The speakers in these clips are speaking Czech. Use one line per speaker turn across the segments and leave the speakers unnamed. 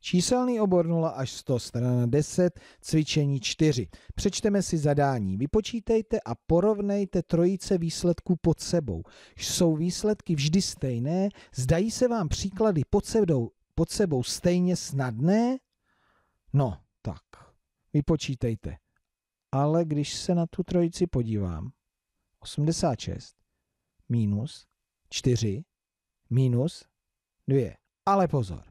Číselný obor 0 až 100, strana 10, cvičení 4. Přečteme si zadání. Vypočítejte a porovnejte trojice výsledků pod sebou. Jsou výsledky vždy stejné? Zdají se vám příklady pod sebou, pod sebou stejně snadné? No, tak. Vypočítejte. Ale když se na tu trojici podívám, 86 minus 4 minus 2. Ale pozor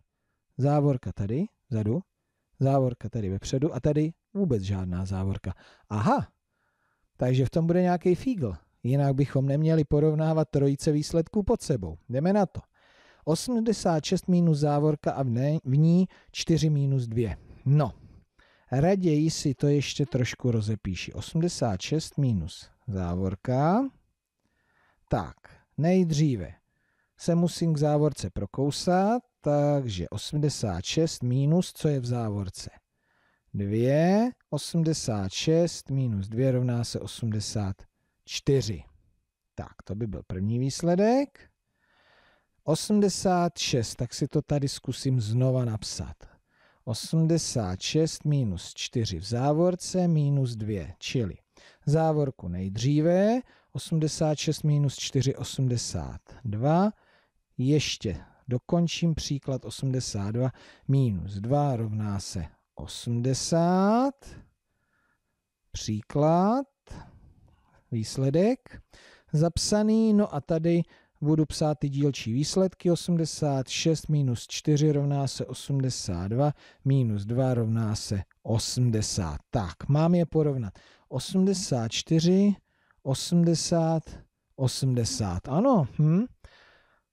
závorka tady, vzadu, závorka tady vepředu a tady vůbec žádná závorka. Aha, takže v tom bude nějaký fígl. Jinak bychom neměli porovnávat trojice výsledků pod sebou. Jdeme na to. 86 minus závorka a v, ní 4 minus 2. No, raději si to ještě trošku rozepíši. 86 minus závorka. Tak, nejdříve se musím k závorce prokousat takže 86 minus, co je v závorce? 2, 86 minus 2 rovná se 84. Tak, to by byl první výsledek. 86, tak si to tady zkusím znova napsat. 86 minus 4 v závorce minus 2, čili závorku nejdříve, 86 minus 4, 82, ještě dokončím příklad 82 minus 2 rovná se 80. Příklad, výsledek zapsaný, no a tady budu psát ty dílčí výsledky 86 minus 4 rovná se 82, minus 2 rovná se 80. Tak, mám je porovnat. 84, 80, 80. Ano, hm?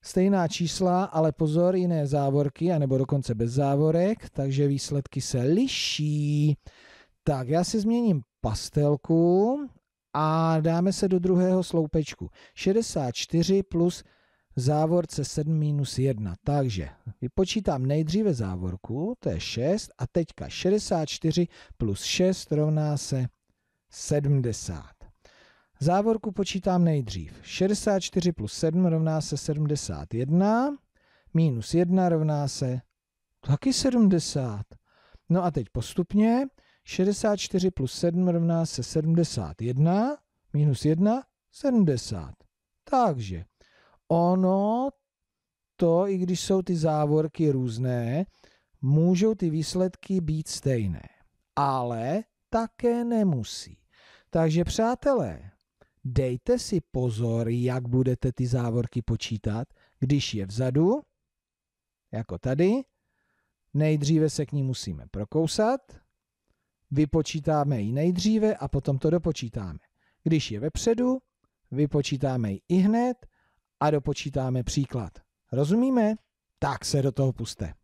Stejná čísla, ale pozor, jiné závorky, anebo dokonce bez závorek, takže výsledky se liší. Tak, já si změním pastelku a dáme se do druhého sloupečku. 64 plus závorce 7 minus 1. Takže vypočítám nejdříve závorku, to je 6, a teďka 64 plus 6 rovná se 70. Závorku počítám nejdřív. 64 plus 7 rovná se 71, minus 1 rovná se taky 70. No a teď postupně. 64 plus 7 rovná se 71, minus 1, 70. Takže ono to, i když jsou ty závorky různé, můžou ty výsledky být stejné. Ale také nemusí. Takže přátelé, dejte si pozor, jak budete ty závorky počítat, když je vzadu, jako tady, nejdříve se k ní musíme prokousat, vypočítáme ji nejdříve a potom to dopočítáme. Když je vepředu, vypočítáme ji i hned a dopočítáme příklad. Rozumíme? Tak se do toho puste.